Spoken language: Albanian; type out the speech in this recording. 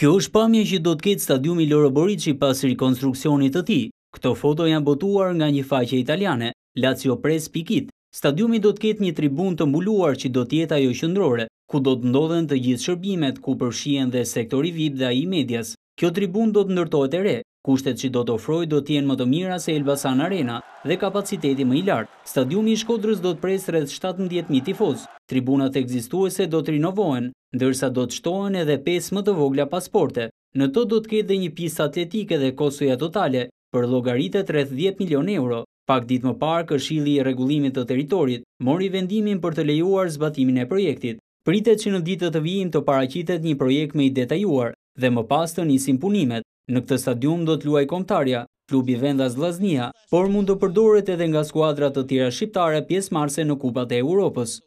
Kjo është pamje që do të ketë stadiumi Loro Borici pas rekonstruksionit të ti. Këto foto janë botuar nga një faqe italiane, Lazio Press Pikit. Stadiumi do të ketë një tribun të mbuluar që do të jetë ajo qendrore, ku do të ndodhen të gjithë shërbimet ku përfshihen dhe sektori VIP dhe ai medias. Kjo tribun do të ndërtohet e re, Kushtet që do të ofrojë do t'jen më të mira se Elbasan Arena dhe kapaciteti më i lartë. Stadiumi i Shkodrës do të presë rrës 17.000 tifoz. Tribunat egzistuese do të rinovohen, ndërsa do të shtohen edhe 5 më të vogla pasporte. Në to do të ketë dhe një pisë atletike dhe kosuja totale për logaritet rrëth 10 milion euro. Pak dit më parë, këshili i regulimit të teritorit mori vendimin për të lejuar zbatimin e projektit. Pritet që në ditë të vijim të paracitet një projekt me i detajuar dhe më pas të njësim punimet. Në këtë stadium do të luaj komtarja, klubi vendas Vlaznia, por mund të përdoret edhe nga skuadrat të tjera shqiptare pjesë marse në kupat e Europës.